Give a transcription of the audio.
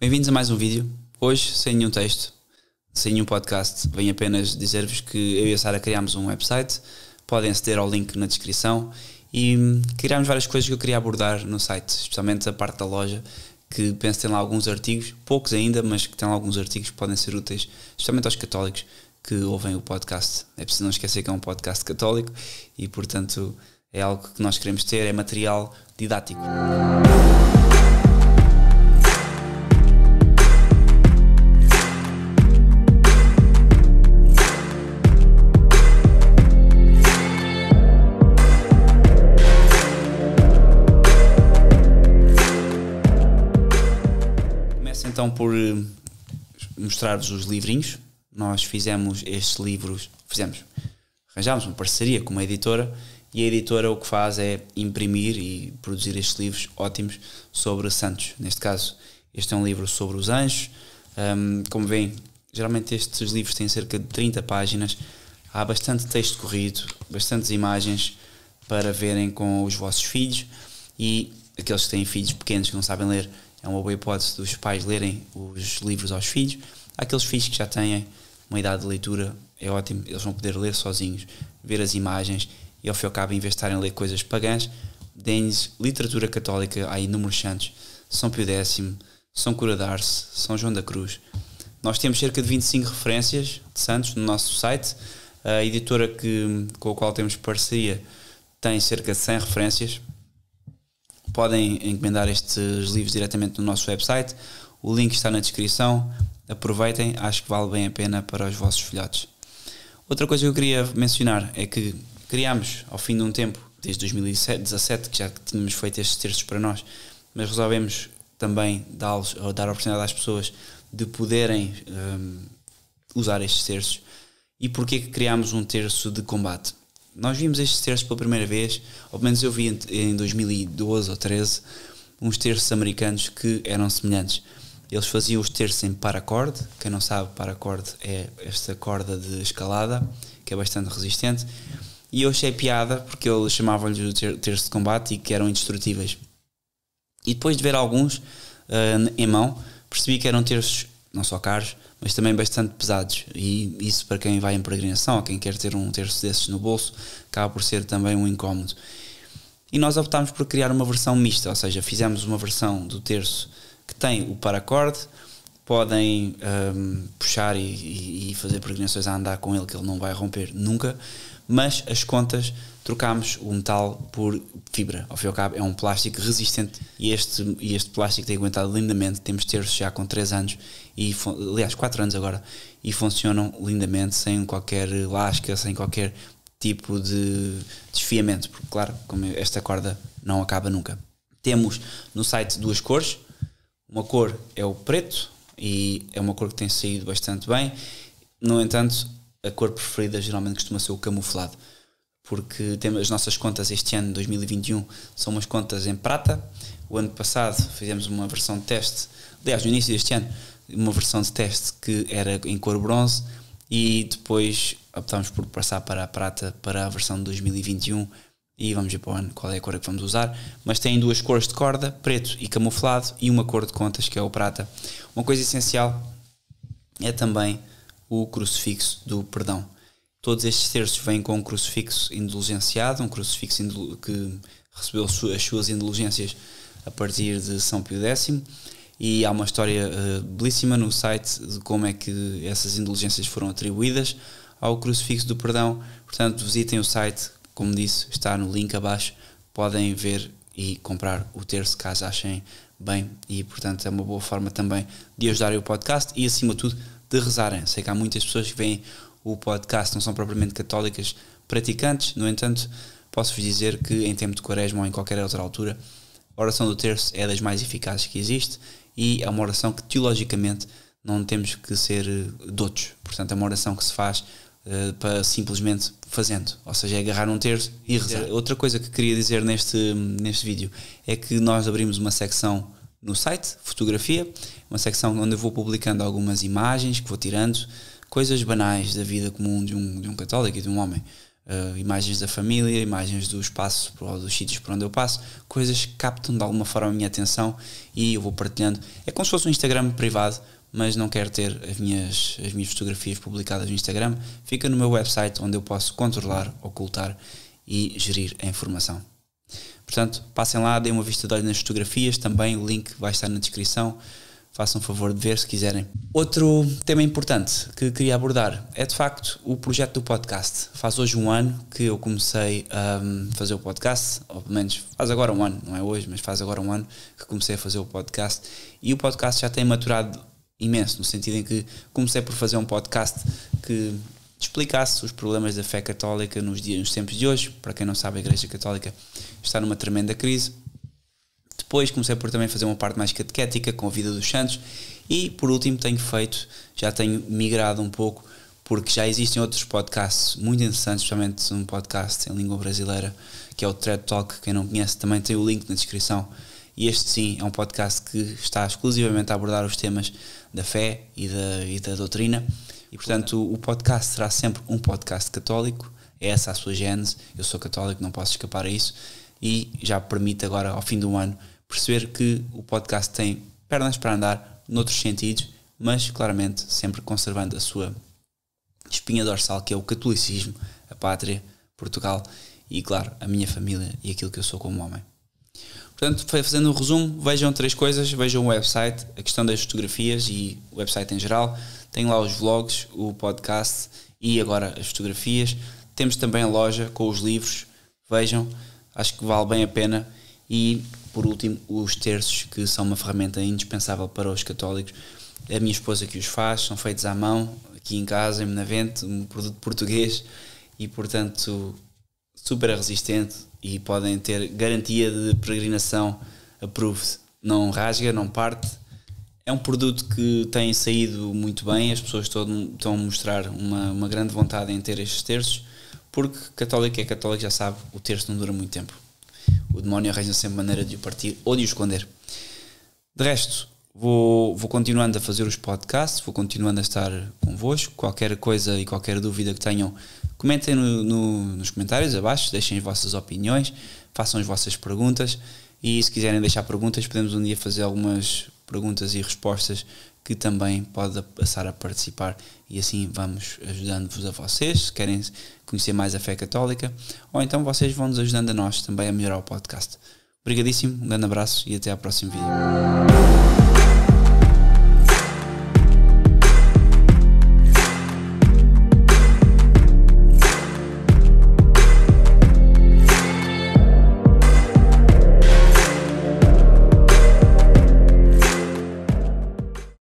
Bem-vindos a mais um vídeo. Hoje, sem nenhum texto, sem nenhum podcast, venho apenas dizer-vos que eu e a Sara criámos um website. Podem aceder ao link na descrição e hum, criámos várias coisas que eu queria abordar no site, especialmente a parte da loja, que penso que tem lá alguns artigos, poucos ainda, mas que tem lá alguns artigos que podem ser úteis, especialmente aos católicos que ouvem o podcast. É preciso não esquecer que é um podcast católico e, portanto, é algo que nós queremos ter, é material didático. começo então por eh, mostrar-vos os livrinhos. Nós fizemos estes livros, fizemos, arranjámos uma parceria com uma editora e a editora o que faz é imprimir e produzir estes livros ótimos sobre santos. Neste caso, este é um livro sobre os anjos. Um, como veem, geralmente estes livros têm cerca de 30 páginas. Há bastante texto corrido, bastantes imagens para verem com os vossos filhos e aqueles que têm filhos pequenos que não sabem ler é uma boa hipótese dos pais lerem os livros aos filhos. Aqueles filhos que já têm uma idade de leitura, é ótimo, eles vão poder ler sozinhos, ver as imagens e ao fim e ao cabo, em vez de estarem a ler coisas pagãs, deem-lhes literatura católica, há inúmeros santos, São Pio X, São Cura d'Arce, São João da Cruz. Nós temos cerca de 25 referências de santos no nosso site, a editora que, com a qual temos parceria tem cerca de 100 referências, podem encomendar estes livros diretamente no nosso website. O link está na descrição. Aproveitem, acho que vale bem a pena para os vossos filhotes. Outra coisa que eu queria mencionar é que criámos, ao fim de um tempo, desde 2017, que já tínhamos feito estes terços para nós, mas resolvemos também dar ou dar a oportunidade às pessoas de poderem um, usar estes terços. E porquê que criámos um terço de combate? Nós vimos estes terços pela primeira vez, ou pelo menos eu vi em 2012 ou 13 uns terços americanos que eram semelhantes. Eles faziam os terços em paracorde, quem não sabe, paracorde é esta corda de escalada, que é bastante resistente, e eu achei piada porque eles chamavam-lhes o terço de combate e que eram indestrutíveis. E depois de ver alguns uh, em mão, percebi que eram terços não só caros, mas também bastante pesados. E isso para quem vai em peregrinação, ou quem quer ter um terço desses no bolso, acaba por ser também um incómodo. E nós optámos por criar uma versão mista, ou seja, fizemos uma versão do terço que tem o paracorde, podem um, puxar e, e, fazer peregrinações a andar com ele, que ele não vai romper nunca, mas as contas trocámos o metal por fibra. Ao fim e ao cabo, é um plástico resistente e este, e este plástico tem aguentado lindamente. Temos terços já com 3 anos, e aliás, 4 anos agora, e funcionam lindamente, sem qualquer lasca, sem qualquer tipo de desfiamento, porque, claro, como esta corda não acaba nunca. Temos no site duas cores. Uma cor é o preto e é uma cor que tem saído bastante bem. No entanto, a cor preferida geralmente costuma ser o camuflado, porque temos as nossas contas este ano, 2021, são umas contas em prata. O ano passado fizemos uma versão de teste, aliás, no início deste ano, uma versão de teste que era em cor bronze e depois optámos por passar para a prata para a versão de 2021 e vamos ver para o ano qual é a cor que vamos usar. Mas tem duas cores de corda, preto e camuflado, e uma cor de contas que é o prata. Uma coisa essencial é também o crucifixo do perdão. Todos estes terços vêm com um crucifixo indulgenciado, um crucifixo que recebeu as suas indulgências a partir de São Pio X. E há uma história uh, belíssima no site de como é que essas indulgências foram atribuídas ao crucifixo do perdão. Portanto, visitem o site, como disse, está no link abaixo, podem ver e comprar o terço caso achem bem. E portanto é uma boa forma também de ajudarem o podcast e acima de tudo de rezarem. Sei que há muitas pessoas que veem o podcast, não são propriamente católicas praticantes, no entanto, posso-vos dizer que em tempo de quaresma ou em qualquer outra altura, a oração do terço é das mais eficazes que existe e é uma oração que teologicamente não temos que ser eh, dotos Portanto, é uma oração que se faz eh, para simplesmente fazendo. Ou seja, é agarrar um terço e rezar. Outra coisa que queria dizer neste, neste vídeo é que nós abrimos uma secção no site, fotografia, uma secção onde eu vou publicando algumas imagens que vou tirando, coisas banais da vida comum de um, de um católico e de um homem. Uh, imagens da família, imagens do espaço ou dos sítios por onde eu passo, coisas que captam de alguma forma a minha atenção e eu vou partilhando. É como se fosse um Instagram privado, mas não quero ter as minhas, as minhas fotografias publicadas no Instagram, fica no meu website onde eu posso controlar, ocultar e gerir a informação. Portanto, passem lá, deem uma vista de olho nas fotografias também, o link vai estar na descrição. Façam favor de ver se quiserem. Outro tema importante que queria abordar é de facto o projeto do podcast. Faz hoje um ano que eu comecei a hum, fazer o podcast, ou pelo menos faz agora um ano, não é hoje, mas faz agora um ano que comecei a fazer o podcast. E o podcast já tem maturado imenso, no sentido em que comecei por fazer um podcast que explicasse os problemas da fé católica nos dias, nos tempos de hoje. Para quem não sabe, a Igreja Católica está numa tremenda crise. Depois comecei por também fazer uma parte mais catequética com a vida dos santos e por último tenho feito, já tenho migrado um pouco porque já existem outros podcasts muito interessantes, especialmente um podcast em língua brasileira que é o Thread Talk, quem não conhece também tem o link na descrição e este, sim, é um podcast que está exclusivamente a abordar os temas da fé e da, e da doutrina. E, portanto, o podcast será sempre um podcast católico. É essa a sua gênese. Eu sou católico, não posso escapar a isso. E já permite agora, ao fim do ano, perceber que o podcast tem pernas para andar noutros sentidos, mas claramente sempre conservando a sua espinha dorsal, que é o catolicismo, a pátria, Portugal e, claro, a minha família e aquilo que eu sou como homem. Portanto, fazendo um resumo, vejam três coisas: vejam o website, a questão das fotografias e o website em geral. Tem lá os vlogs, o podcast e agora as fotografias. Temos também a loja com os livros. Vejam, acho que vale bem a pena. E, por último, os terços, que são uma ferramenta indispensável para os católicos. A minha esposa que os faz, são feitos à mão, aqui em casa, em Menavente, um produto português. E, portanto, super resistente e podem ter garantia de peregrinação approved. Não rasga, não parte. É um produto que tem saído muito bem, as pessoas estão, estão a mostrar uma, uma grande vontade em ter estes terços, porque católico é católico, já sabe, o terço não dura muito tempo. O demónio arranja sempre maneira de o partir ou de o esconder. De resto, vou, vou continuando a fazer os podcasts, vou continuando a estar convosco. Qualquer coisa e qualquer dúvida que tenham, Comentem no, no, nos comentários abaixo, deixem as vossas opiniões, façam as vossas perguntas e se quiserem deixar perguntas, podemos um dia fazer algumas perguntas e respostas que também pode passar a participar e assim vamos ajudando-vos a vocês, se querem conhecer mais a fé católica, ou então vocês vão nos ajudando a nós também a melhorar o podcast. Obrigadíssimo, um grande abraço e até ao próximo vídeo.